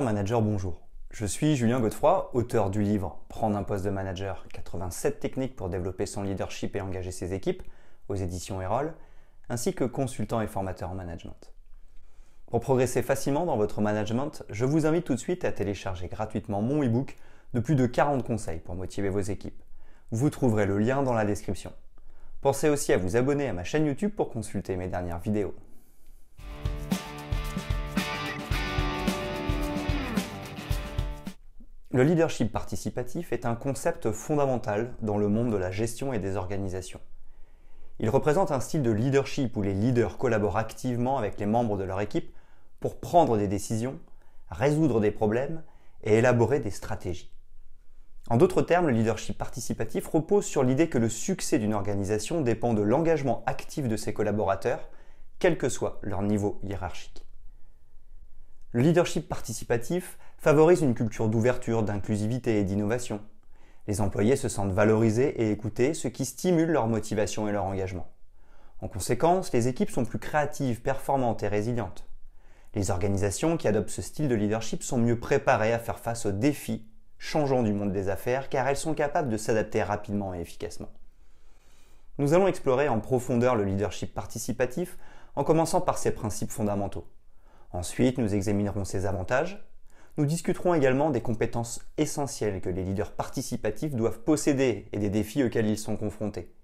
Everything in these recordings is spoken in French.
manager, bonjour. Je suis Julien Godefroy, auteur du livre Prendre un poste de manager 87 techniques pour développer son leadership et engager ses équipes aux éditions Erol, ainsi que consultant et formateur en management. Pour progresser facilement dans votre management, je vous invite tout de suite à télécharger gratuitement mon e-book de plus de 40 conseils pour motiver vos équipes. Vous trouverez le lien dans la description. Pensez aussi à vous abonner à ma chaîne YouTube pour consulter mes dernières vidéos. Le leadership participatif est un concept fondamental dans le monde de la gestion et des organisations. Il représente un style de leadership où les leaders collaborent activement avec les membres de leur équipe pour prendre des décisions, résoudre des problèmes et élaborer des stratégies. En d'autres termes, le leadership participatif repose sur l'idée que le succès d'une organisation dépend de l'engagement actif de ses collaborateurs, quel que soit leur niveau hiérarchique. Le leadership participatif favorise une culture d'ouverture, d'inclusivité et d'innovation. Les employés se sentent valorisés et écoutés, ce qui stimule leur motivation et leur engagement. En conséquence, les équipes sont plus créatives, performantes et résilientes. Les organisations qui adoptent ce style de leadership sont mieux préparées à faire face aux défis changeants du monde des affaires car elles sont capables de s'adapter rapidement et efficacement. Nous allons explorer en profondeur le leadership participatif en commençant par ses principes fondamentaux. Ensuite, nous examinerons ses avantages, nous discuterons également des compétences essentielles que les leaders participatifs doivent posséder et des défis auxquels ils sont confrontés.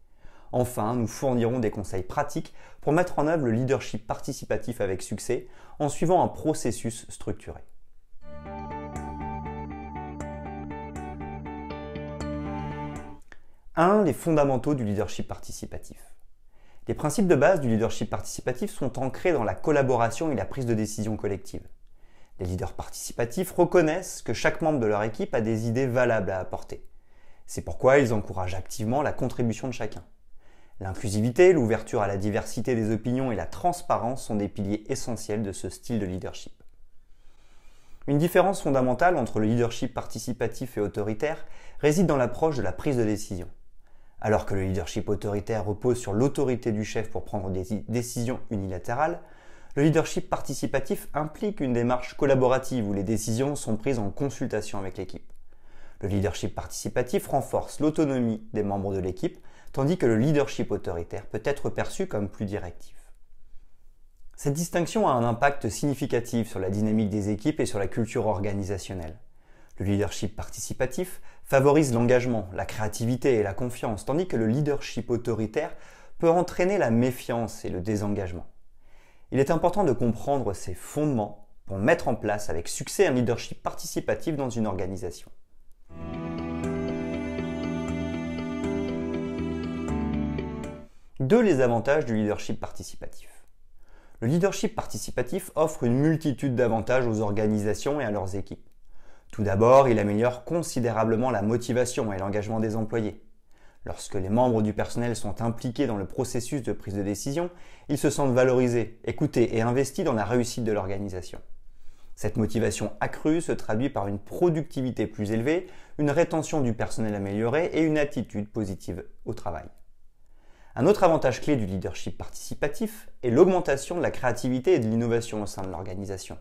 Enfin, nous fournirons des conseils pratiques pour mettre en œuvre le leadership participatif avec succès en suivant un processus structuré. 1. Les fondamentaux du leadership participatif. Les principes de base du leadership participatif sont ancrés dans la collaboration et la prise de décision collective. Les leaders participatifs reconnaissent que chaque membre de leur équipe a des idées valables à apporter. C'est pourquoi ils encouragent activement la contribution de chacun. L'inclusivité, l'ouverture à la diversité des opinions et la transparence sont des piliers essentiels de ce style de leadership. Une différence fondamentale entre le leadership participatif et autoritaire réside dans l'approche de la prise de décision. Alors que le leadership autoritaire repose sur l'autorité du chef pour prendre des décisions unilatérales, le leadership participatif implique une démarche collaborative où les décisions sont prises en consultation avec l'équipe. Le leadership participatif renforce l'autonomie des membres de l'équipe, tandis que le leadership autoritaire peut être perçu comme plus directif. Cette distinction a un impact significatif sur la dynamique des équipes et sur la culture organisationnelle. Le leadership participatif favorise l'engagement, la créativité et la confiance, tandis que le leadership autoritaire peut entraîner la méfiance et le désengagement il est important de comprendre ses fondements pour mettre en place avec succès un leadership participatif dans une organisation. Deux les avantages du leadership participatif. Le leadership participatif offre une multitude d'avantages aux organisations et à leurs équipes. Tout d'abord, il améliore considérablement la motivation et l'engagement des employés. Lorsque les membres du personnel sont impliqués dans le processus de prise de décision, ils se sentent valorisés, écoutés et investis dans la réussite de l'organisation. Cette motivation accrue se traduit par une productivité plus élevée, une rétention du personnel améliorée et une attitude positive au travail. Un autre avantage clé du leadership participatif est l'augmentation de la créativité et de l'innovation au sein de l'organisation.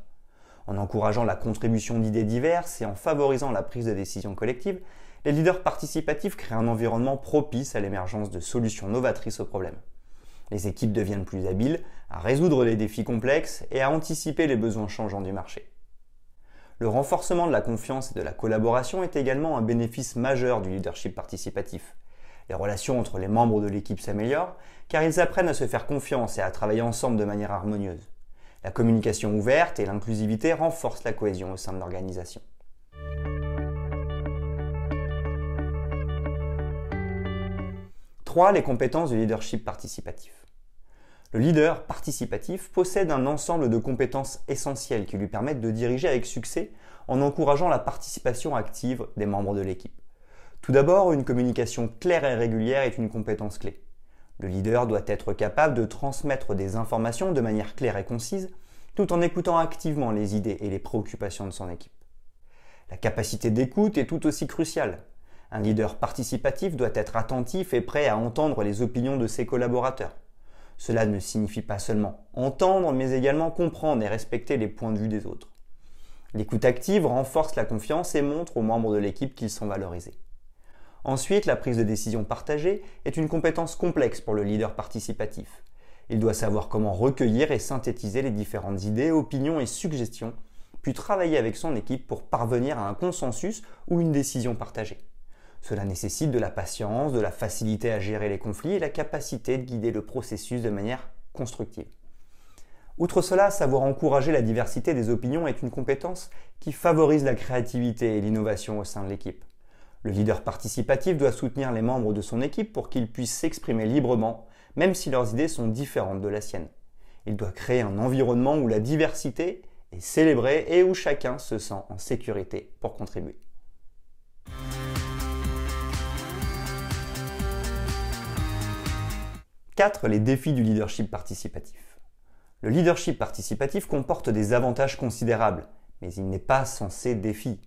En encourageant la contribution d'idées diverses et en favorisant la prise de décision collective, les leaders participatifs créent un environnement propice à l'émergence de solutions novatrices aux problèmes. Les équipes deviennent plus habiles à résoudre les défis complexes et à anticiper les besoins changeants du marché. Le renforcement de la confiance et de la collaboration est également un bénéfice majeur du leadership participatif. Les relations entre les membres de l'équipe s'améliorent car ils apprennent à se faire confiance et à travailler ensemble de manière harmonieuse. La communication ouverte et l'inclusivité renforcent la cohésion au sein de l'organisation. 3. Les compétences du leadership participatif. Le leader participatif possède un ensemble de compétences essentielles qui lui permettent de diriger avec succès en encourageant la participation active des membres de l'équipe. Tout d'abord, une communication claire et régulière est une compétence clé. Le leader doit être capable de transmettre des informations de manière claire et concise, tout en écoutant activement les idées et les préoccupations de son équipe. La capacité d'écoute est tout aussi cruciale. Un leader participatif doit être attentif et prêt à entendre les opinions de ses collaborateurs. Cela ne signifie pas seulement entendre, mais également comprendre et respecter les points de vue des autres. L'écoute active renforce la confiance et montre aux membres de l'équipe qu'ils sont valorisés. Ensuite, la prise de décision partagée est une compétence complexe pour le leader participatif. Il doit savoir comment recueillir et synthétiser les différentes idées, opinions et suggestions, puis travailler avec son équipe pour parvenir à un consensus ou une décision partagée. Cela nécessite de la patience, de la facilité à gérer les conflits et la capacité de guider le processus de manière constructive. Outre cela, savoir encourager la diversité des opinions est une compétence qui favorise la créativité et l'innovation au sein de l'équipe. Le leader participatif doit soutenir les membres de son équipe pour qu'ils puissent s'exprimer librement, même si leurs idées sont différentes de la sienne. Il doit créer un environnement où la diversité est célébrée et où chacun se sent en sécurité pour contribuer. 4. Les défis du leadership participatif. Le leadership participatif comporte des avantages considérables, mais il n'est pas censé défi.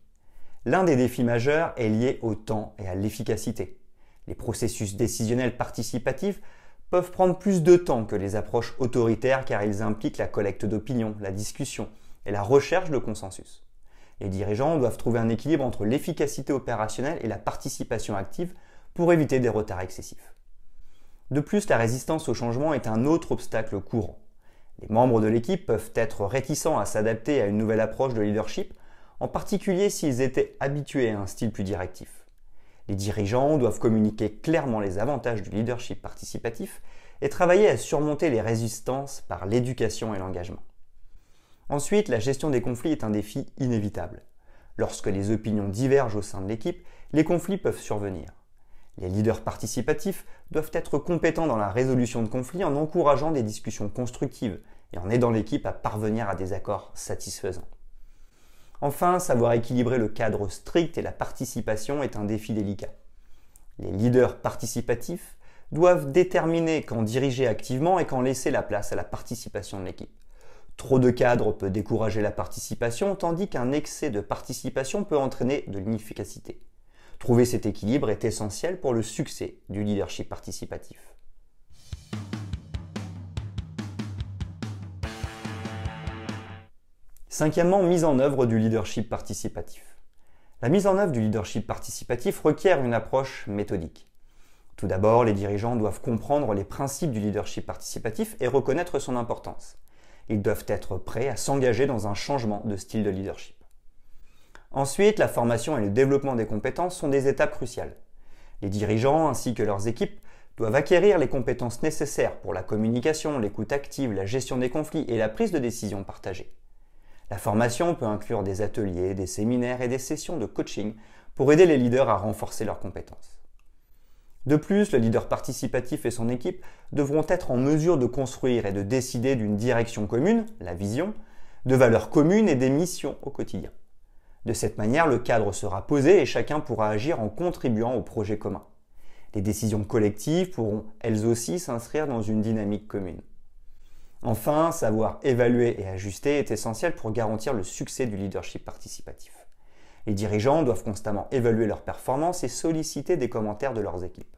L'un des défis majeurs est lié au temps et à l'efficacité. Les processus décisionnels participatifs peuvent prendre plus de temps que les approches autoritaires car ils impliquent la collecte d'opinions, la discussion et la recherche de consensus. Les dirigeants doivent trouver un équilibre entre l'efficacité opérationnelle et la participation active pour éviter des retards excessifs. De plus, la résistance au changement est un autre obstacle courant. Les membres de l'équipe peuvent être réticents à s'adapter à une nouvelle approche de leadership, en particulier s'ils étaient habitués à un style plus directif. Les dirigeants doivent communiquer clairement les avantages du leadership participatif et travailler à surmonter les résistances par l'éducation et l'engagement. Ensuite, la gestion des conflits est un défi inévitable. Lorsque les opinions divergent au sein de l'équipe, les conflits peuvent survenir. Les leaders participatifs doivent être compétents dans la résolution de conflits en encourageant des discussions constructives et en aidant l'équipe à parvenir à des accords satisfaisants. Enfin, savoir équilibrer le cadre strict et la participation est un défi délicat. Les leaders participatifs doivent déterminer quand diriger activement et quand laisser la place à la participation de l'équipe. Trop de cadres peut décourager la participation, tandis qu'un excès de participation peut entraîner de l'inefficacité. Trouver cet équilibre est essentiel pour le succès du leadership participatif. Cinquièmement, mise en œuvre du leadership participatif. La mise en œuvre du leadership participatif requiert une approche méthodique. Tout d'abord, les dirigeants doivent comprendre les principes du leadership participatif et reconnaître son importance. Ils doivent être prêts à s'engager dans un changement de style de leadership. Ensuite, la formation et le développement des compétences sont des étapes cruciales. Les dirigeants ainsi que leurs équipes doivent acquérir les compétences nécessaires pour la communication, l'écoute active, la gestion des conflits et la prise de décision partagée. La formation peut inclure des ateliers, des séminaires et des sessions de coaching pour aider les leaders à renforcer leurs compétences. De plus, le leader participatif et son équipe devront être en mesure de construire et de décider d'une direction commune, la vision, de valeurs communes et des missions au quotidien. De cette manière, le cadre sera posé et chacun pourra agir en contribuant au projet commun. Les décisions collectives pourront elles aussi s'inscrire dans une dynamique commune. Enfin, savoir évaluer et ajuster est essentiel pour garantir le succès du leadership participatif. Les dirigeants doivent constamment évaluer leurs performances et solliciter des commentaires de leurs équipes.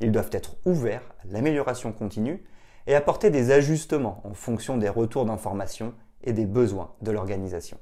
Ils doivent être ouverts à l'amélioration continue et apporter des ajustements en fonction des retours d'informations et des besoins de l'organisation.